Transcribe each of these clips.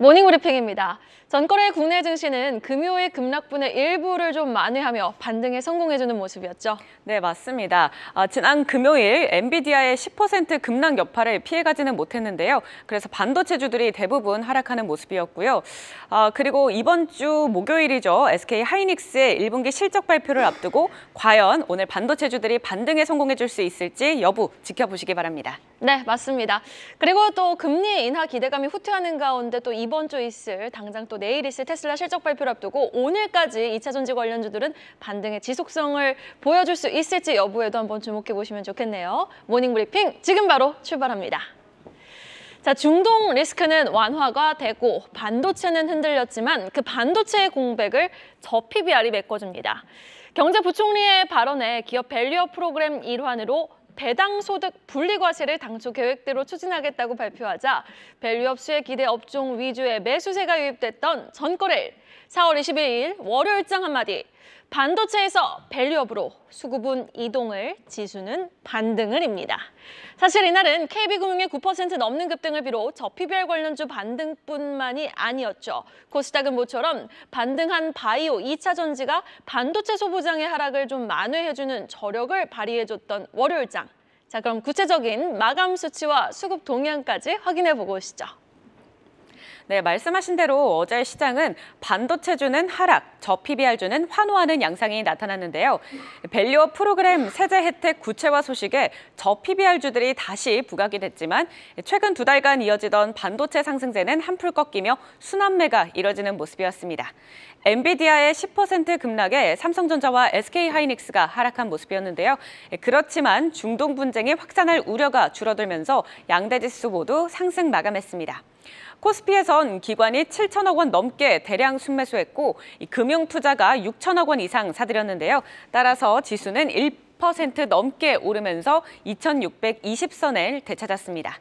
모닝 브리핑입니다. 전거래 국내 증시는 금요일 급락분의 일부를 좀 만회하며 반등에 성공해주는 모습이었죠. 네, 맞습니다. 아, 지난 금요일 엔비디아의 10% 급락 여파를 피해가지는 못했는데요. 그래서 반도체주들이 대부분 하락하는 모습이었고요. 아, 그리고 이번 주 목요일이죠. SK 하이닉스의 1분기 실적 발표를 앞두고 과연 오늘 반도체주들이 반등에 성공해줄 수 있을지 여부 지켜보시기 바랍니다. 네, 맞습니다. 그리고 또 금리 인하 기대감이 후퇴하는 가운데 또 이번 주 있을 당장 또 내일 있을 테슬라 실적 발표를 앞두고 오늘까지 2차 전지 관련주들은 반등의 지속성을 보여줄 수 있을지 여부에도 한번 주목해 보시면 좋겠네요. 모닝 브리핑 지금 바로 출발합니다. 자, 중동 리스크는 완화가 되고 반도체는 흔들렸지만 그 반도체의 공백을 저 PBR이 메꿔줍니다. 경제부총리의 발언에 기업 밸류업 프로그램 일환으로 배당소득 분리과세를 당초 계획대로 추진하겠다고 발표하자 밸류업 수의 기대 업종 위주의 매수세가 유입됐던 전거래일 4월 21일 월요일장 한마디. 반도체에서 밸류업으로 수급은 이동을, 지수는 반등을입니다. 사실 이날은 KB금융의 9% 넘는 급등을 비롯 저 p 별 관련주 반등뿐만이 아니었죠. 코스닥은 모처럼 반등한 바이오, 2차전지가 반도체 소부장의 하락을 좀 만회해주는 저력을 발휘해줬던 월요일장. 자 그럼 구체적인 마감 수치와 수급 동향까지 확인해보고 오시죠. 네, 말씀하신 대로 어제 시장은 반도체주는 하락, 저 PBR주는 환호하는 양상이 나타났는데요. 밸류업 프로그램 세제 혜택 구체화 소식에 저 PBR주들이 다시 부각이 됐지만 최근 두 달간 이어지던 반도체 상승세는 한풀 꺾이며 순환매가 이뤄지는 모습이었습니다. 엔비디아의 10% 급락에 삼성전자와 SK하이닉스가 하락한 모습이었는데요. 그렇지만 중동 분쟁이 확산할 우려가 줄어들면서 양대 지수 모두 상승 마감했습니다. 코스피에선 기관이 7천억 원 넘게 대량 순매수했고 금융 투자가 6천억 원 이상 사들였는데요. 따라서 지수는 1% 넘게 오르면서 2,620선을 되찾았습니다.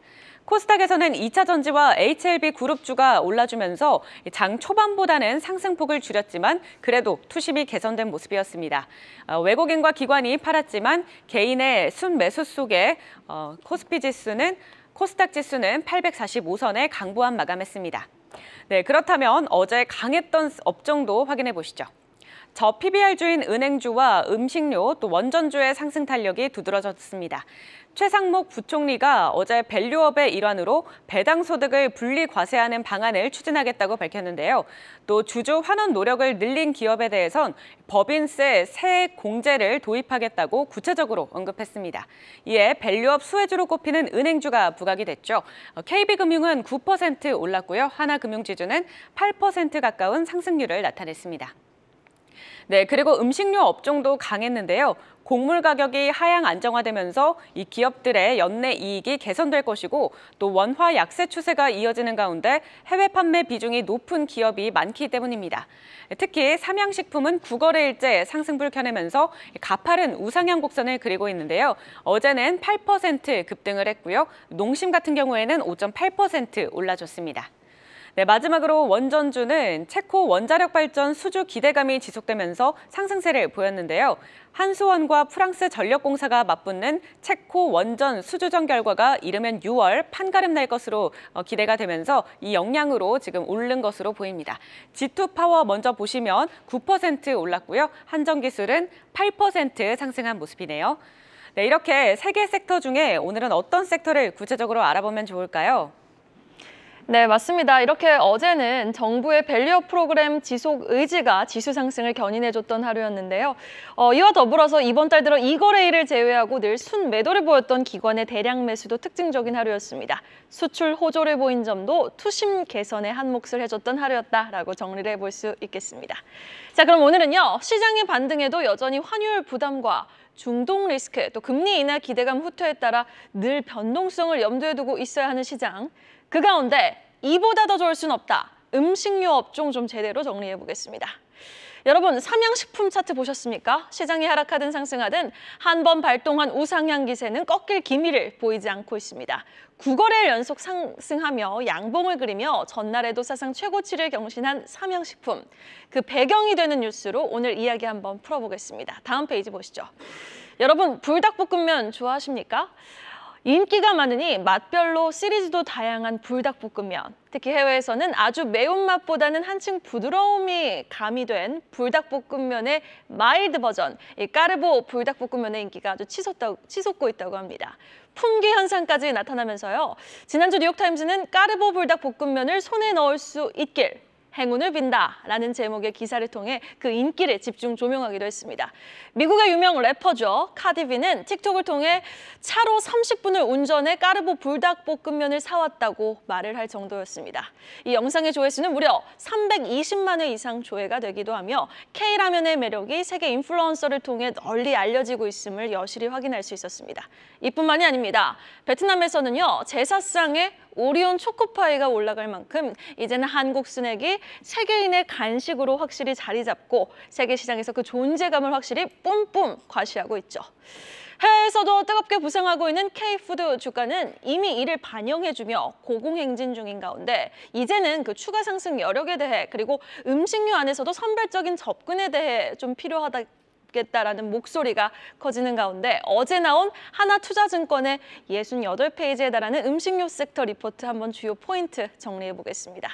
코스닥에서는 2차 전지와 HLB 그룹주가 올라주면서 장 초반보다는 상승폭을 줄였지만 그래도 투심이 개선된 모습이었습니다. 어, 외국인과 기관이 팔았지만 개인의 순매수 속에 어, 코스피 지수는 코스닥 지수는 845선에 강보한 마감했습니다. 네, 그렇다면 어제 강했던 업종도 확인해 보시죠. 저 PBR주인 은행주와 음식료 또 원전주의 상승 탄력이 두드러졌습니다. 최상목 부총리가 어제 밸류업의 일환으로 배당 소득을 분리 과세하는 방안을 추진하겠다고 밝혔는데요. 또 주주 환원 노력을 늘린 기업에 대해선 법인세 세액 공제를 도입하겠다고 구체적으로 언급했습니다. 이에 밸류업 수혜주로 꼽히는 은행주가 부각이 됐죠. KB금융은 9% 올랐고요. 하나금융지주는 8% 가까운 상승률을 나타냈습니다. 네, 그리고 음식료 업종도 강했는데요. 곡물 가격이 하향 안정화되면서 이 기업들의 연내 이익이 개선될 것이고 또 원화 약세 추세가 이어지는 가운데 해외 판매 비중이 높은 기업이 많기 때문입니다. 특히 삼양식품은 9거래일째 상승불 켜내면서 가파른 우상향 곡선을 그리고 있는데요. 어제는 8% 급등을 했고요. 농심 같은 경우에는 5.8% 올라줬습니다. 네, 마지막으로 원전주는 체코 원자력 발전 수주 기대감이 지속되면서 상승세를 보였는데요. 한수원과 프랑스 전력공사가 맞붙는 체코 원전 수주전 결과가 이르면 6월 판가름 날 것으로 어, 기대가 되면서 이역량으로 지금 오른 것으로 보입니다. G2 파워 먼저 보시면 9% 올랐고요. 한전 기술은 8% 상승한 모습이네요. 네, 이렇게 세 개 섹터 중에 오늘은 어떤 섹터를 구체적으로 알아보면 좋을까요? 네, 맞습니다. 이렇게 어제는 정부의 밸류어 프로그램 지속 의지가 지수 상승을 견인해줬던 하루였는데요. 어, 이와 더불어서 이번 달 들어 이거래일을 제외하고 늘 순매도를 보였던 기관의 대량 매수도 특징적인 하루였습니다. 수출 호조를 보인 점도 투심 개선에 한몫을 해줬던 하루였다라고 정리를 해볼 수 있겠습니다. 자, 그럼 오늘은요. 시장의 반등에도 여전히 환율 부담과 중동 리스크, 또 금리 인하 기대감 후퇴에 따라 늘 변동성을 염두에 두고 있어야 하는 시장, 그 가운데 이보다 더 좋을 순 없다. 음식료 업종 좀 제대로 정리해 보겠습니다. 여러분 삼양식품 차트 보셨습니까? 시장이 하락하든 상승하든 한 번 발동한 우상향 기세는 꺾일 기미를 보이지 않고 있습니다. 9거래일 연속 상승하며 양봉을 그리며 전날에도 사상 최고치를 경신한 삼양식품. 그 배경이 되는 뉴스로 오늘 이야기 한번 풀어보겠습니다. 다음 페이지 보시죠. 여러분 불닭볶음면 좋아하십니까? 인기가 많으니 맛별로 시리즈도 다양한 불닭볶음면. 특히 해외에서는 아주 매운맛보다는 한층 부드러움이 가미된 불닭볶음면의 마일드 버전, 이 까르보 불닭볶음면의 인기가 아주 치솟다, 고 치솟고 있다고 합니다. 품귀 현상까지 나타나면서요. 지난주 뉴욕타임즈는 까르보 불닭볶음면을 손에 넣을 수 있길 행운을 빈다 라는 제목의 기사를 통해 그 인기를 집중 조명하기도 했습니다. 미국의 유명 래퍼죠. 카디비는 틱톡을 통해 차로 30분을 운전해 까르보 불닭볶음면을 사왔다고 말을 할 정도였습니다. 이 영상의 조회수는 무려 320만 회 이상 조회가 되기도 하며 K라면의 매력이 세계 인플루언서를 통해 널리 알려지고 있음을 여실히 확인할 수 있었습니다. 이뿐만이 아닙니다. 베트남에서는요. 제사상에 오리온 초코파이가 올라갈 만큼 이제는 한국 스낵이 세계인의 간식으로 확실히 자리 잡고 세계 시장에서 그 존재감을 확실히 뿜뿜 과시하고 있죠. 해외에서도 뜨겁게 부상하고 있는 K푸드 주가는 이미 이를 반영해주며 고공행진 중인 가운데 이제는 그 추가 상승 여력에 대해 그리고 음식류 안에서도 선별적인 접근에 대해 좀 필요하다 겠다라는 목소리가 커지는 가운데 어제 나온 하나투자증권의 68페이지에 달하는 음식료 섹터 리포트 한번 주요 포인트 정리해 보겠습니다.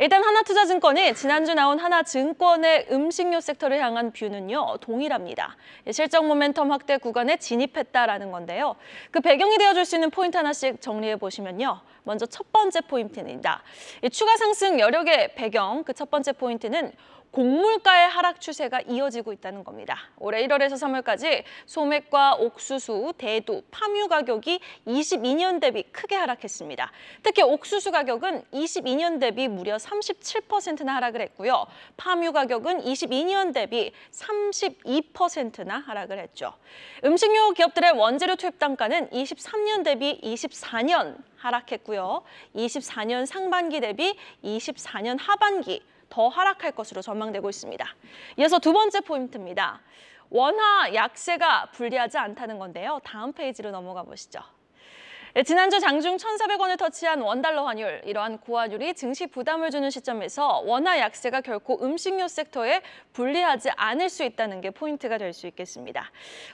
일단 하나투자증권이 지난주 나온 하나증권의 음식료 섹터를 향한 뷰는요 동일합니다. 예, 실적 모멘텀 확대 구간에 진입했다라는 건데요. 그 배경이 되어줄 수 있는 포인트 하나씩 정리해 보시면요. 먼저 첫 번째 포인트입니다. 추가 상승 여력의 배경 그 첫 번째 포인트는 곡물가의 하락 추세가 이어지고 있다는 겁니다. 올해 1월에서 3월까지 소맥과 옥수수, 대두, 파뮤 가격이 22년 대비 크게 하락했습니다. 특히 옥수수 가격은 22년 대비 무려 37%나 하락을 했고요. 파뮤 가격은 22년 대비 32%나 하락을 했죠. 음식료 기업들의 원재료 투입 단가는 23년 대비 24년 하락했고요. 24년 상반기 대비 24년 하반기 더 하락할 것으로 전망되고 있습니다. 이어서 두 번째 포인트입니다. 원화 약세가 불리하지 않다는 건데요. 다음 페이지로 넘어가 보시죠. 예, 지난주 장중 1,400원을 터치한 원달러 환율, 이러한 고환율이 증시 부담을 주는 시점에서 원화 약세가 결코 음식료 섹터에 불리하지 않을 수 있다는 게 포인트가 될 수 있겠습니다.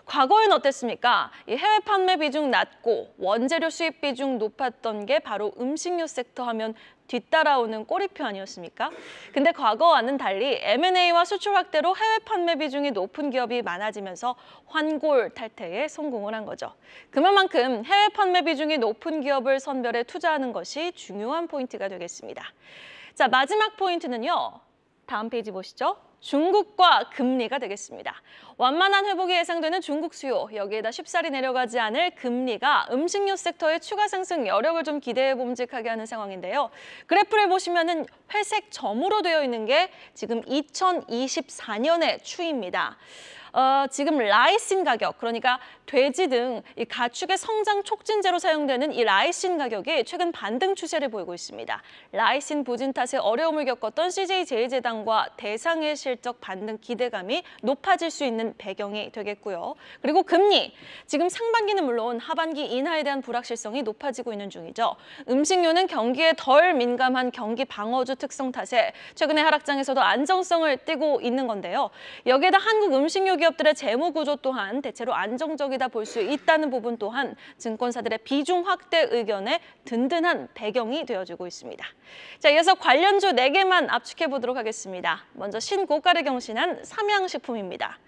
과거엔 어땠습니까? 이 해외 판매 비중 낮고 원재료 수입 비중 높았던 게 바로 음식료 섹터 하면 뒤따라오는 꼬리표 아니었습니까? 근데 과거와는 달리 M&A와 수출 확대로 해외 판매 비중이 높은 기업이 많아지면서 환골 탈퇴에 성공을 한 거죠. 그만큼 해외 판매 비중이 높은 기업을 선별해 투자하는 것이 중요한 포인트가 되겠습니다. 자, 마지막 포인트는요. 다음 페이지 보시죠. 중국과 금리가 되겠습니다. 완만한 회복이 예상되는 중국 수요, 여기에다 쉽사리 내려가지 않을 금리가 음식료 섹터의 추가 상승 여력을 좀 기대해 봄직하게 하는 상황인데요. 그래프를 보시면 은 회색 점으로 되어 있는 게 지금 2024년의 추입니다. 어, 지금 라이신 가격, 그러니까 돼지 등이 가축의 성장 촉진제로 사용되는 이 라이신 가격이 최근 반등 추세를 보이고 있습니다. 라이신 부진 탓에 어려움을 겪었던 CJ제일제당과 대상의 실적 반등 기대감이 높아질 수 있는 배경이 되겠고요. 그리고 금리, 지금 상반기는 물론 하반기 인하에 대한 불확실성이 높아지고 있는 중이죠. 음식료는 경기에 덜 민감한 경기 방어주 특성 탓에 최근의 하락장에서도 안정성을 띠고 있는 건데요. 여기에다 한국 음식료 중소기업들의 재무 구조 또한 대체로 안정적이다 볼 수 있다는 부분 또한 증권사들의 비중 확대 의견에 든든한 배경이 되어주고 있습니다. 자, 이어서 관련주 네개만 압축해 보도록 하겠습니다. 먼저 신고가를 경신한 삼양식품입니다.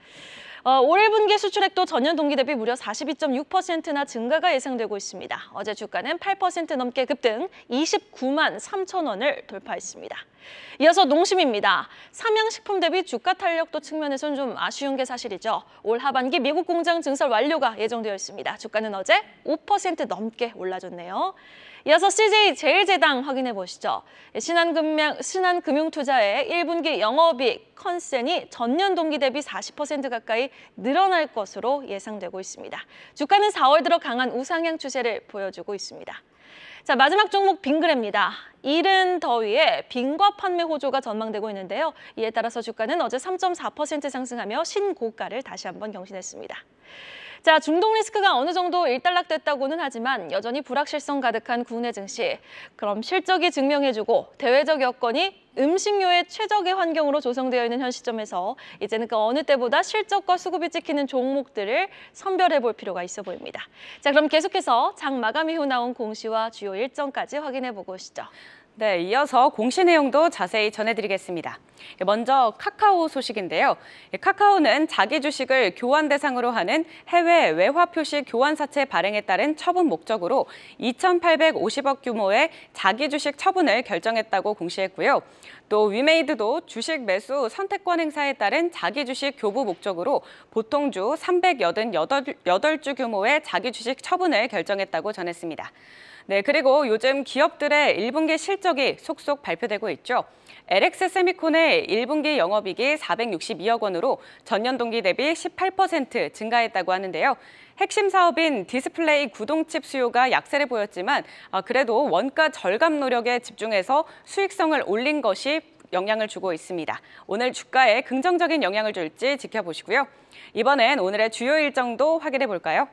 어, 올해 분기 수출액도 전년 동기 대비 무려 42.6%나 증가가 예상되고 있습니다. 어제 주가는 8% 넘게 급등 29만 3천 원을 돌파했습니다. 이어서 농심입니다. 삼양식품 대비 주가 탄력도 측면에서는 좀 아쉬운 게 사실이죠. 올 하반기 미국 공장 증설 완료가 예정되어 있습니다. 주가는 어제 5% 넘게 올라졌네요. 이어서 CJ 제일제당 확인해 보시죠. 예, 신한금융, 신한금융투자의 1분기 영업이익 컨센이 전년 동기 대비 40% 가까이 늘어날 것으로 예상되고 있습니다. 주가는 4월 들어 강한 우상향 추세를 보여주고 있습니다. 자 마지막 종목 빙그레입니다. 이른 더위에 빙과 판매 호조가 전망되고 있는데요. 이에 따라서 주가는 어제 3.4% 상승하며 신고가를 다시 한번 경신했습니다. 자, 중동 리스크가 어느 정도 일단락됐다고는 하지만 여전히 불확실성 가득한 국내 증시. 그럼 실적이 증명해주고 대외적 여건이 음식료의 최적의 환경으로 조성되어 있는 현 시점에서 이제는 그 어느 때보다 실적과 수급이 찍히는 종목들을 선별해 볼 필요가 있어 보입니다. 자, 그럼 계속해서 장 마감 이후 나온 공시와 주요 일정까지 확인해 보고 오시죠. 네, 이어서 공시 내용도 자세히 전해드리겠습니다. 먼저 카카오 소식인데요. 카카오는 자기 주식을 교환 대상으로 하는 해외 외화 표시 교환 사채 발행에 따른 처분 목적으로 2,850억 규모의 자기 주식 처분을 결정했다고 공시했고요. 또 위메이드도 주식 매수 선택권 행사에 따른 자기 주식 교부 목적으로 보통주 388주 규모의 자기 주식 처분을 결정했다고 전했습니다. 네, 그리고 요즘 기업들의 1분기 실적이 속속 발표되고 있죠. LX 세미콘의 1분기 영업이익이 462억 원으로 전년 동기 대비 18% 증가했다고 하는데요. 핵심 사업인 디스플레이 구동칩 수요가 약세를 보였지만 아, 그래도 원가 절감 노력에 집중해서 수익성을 올린 것이 영향을 주고 있습니다. 오늘 주가에 긍정적인 영향을 줄지 지켜보시고요. 이번엔 오늘의 주요 일정도 확인해 볼까요?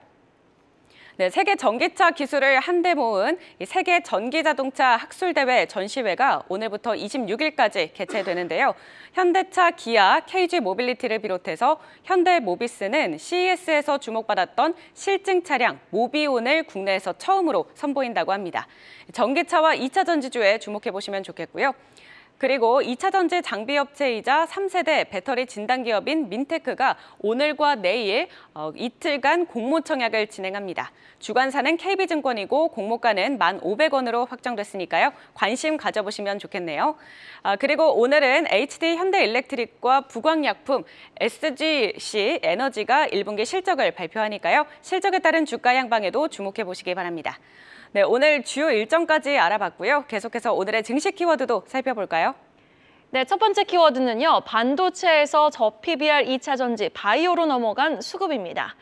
네, 세계 전기차 기술을 한데 모은 세계 전기자동차 학술대회 전시회가 오늘부터 26일까지 개최되는데요. 현대차, 기아, KG 모빌리티를 비롯해서 현대 모비스는 CES에서 주목받았던 실증 차량 모비온을 국내에서 처음으로 선보인다고 합니다. 전기차와 2차 전지주에 주목해 보시면 좋겠고요. 그리고 2차 전지 장비 업체이자 3세대 배터리 진단 기업인 민테크가 오늘과 내일 어, 이틀간 공모 청약을 진행합니다. 주관사는 KB증권이고 공모가는 1,500원으로 확정됐으니까요. 관심 가져보시면 좋겠네요. 아, 그리고 오늘은 HD 현대일렉트릭과 부광약품 SGC 에너지가 1분기 실적을 발표하니까요. 실적에 따른 주가 양방에도 주목해 보시기 바랍니다. 네, 오늘 주요 일정까지 알아봤고요. 계속해서 오늘의 증시 키워드도 살펴볼까요? 네, 첫 번째 키워드는요. 반도체에서 저 PBR 2차 전지 바이오로 넘어간 수급입니다.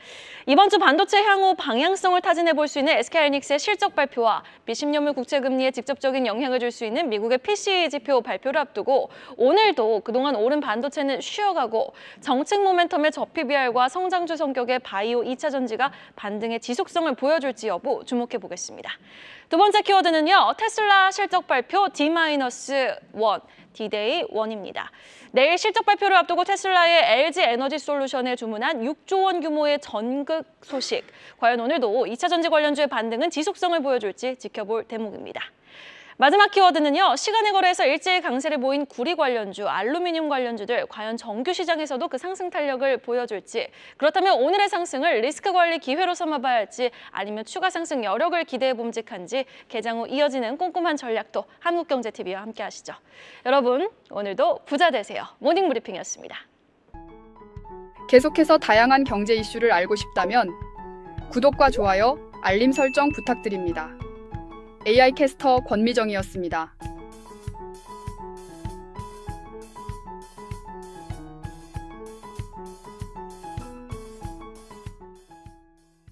이번 주 반도체 향후 방향성을 타진해 볼 수 있는 SK하이닉스의 실적 발표와 미십년물 국채 금리에 직접적인 영향을 줄 수 있는 미국의 PCE 지표 발표를 앞두고 오늘도 그동안 오른 반도체는 쉬어가고 정책 모멘텀의 저 PBR과 성장주 성격의 바이오 2차 전지가 반등의 지속성을 보여줄지 여부 주목해 보겠습니다. 두 번째 키워드는요. 테슬라 실적 발표 D-1 마이너스 디데이 원입니다. 내일 실적 발표를 앞두고 테슬라의 LG 에너지 솔루션에 주문한 6조 원 규모의 전극 소식. 과연 오늘도 2차 전지 관련주의 반등은 지속성을 보여줄지 지켜볼 대목입니다. 마지막 키워드는요. 시간의 거래에서 일제히 강세를 보인 구리 관련주, 알루미늄 관련주들 과연 정규 시장에서도 그 상승 탄력을 보여줄지 그렇다면 오늘의 상승을 리스크 관리 기회로 삼아봐야 할지 아니면 추가 상승 여력을 기대해 봄직한지 개장 후 이어지는 꼼꼼한 전략도 한국경제TV와 함께 하시죠. 여러분 오늘도 부자 되세요. 모닝브리핑이었습니다. 계속해서 다양한 경제 이슈를 알고 싶다면 구독과 좋아요, 알림 설정 부탁드립니다. AI 캐스터 권미정이었습니다.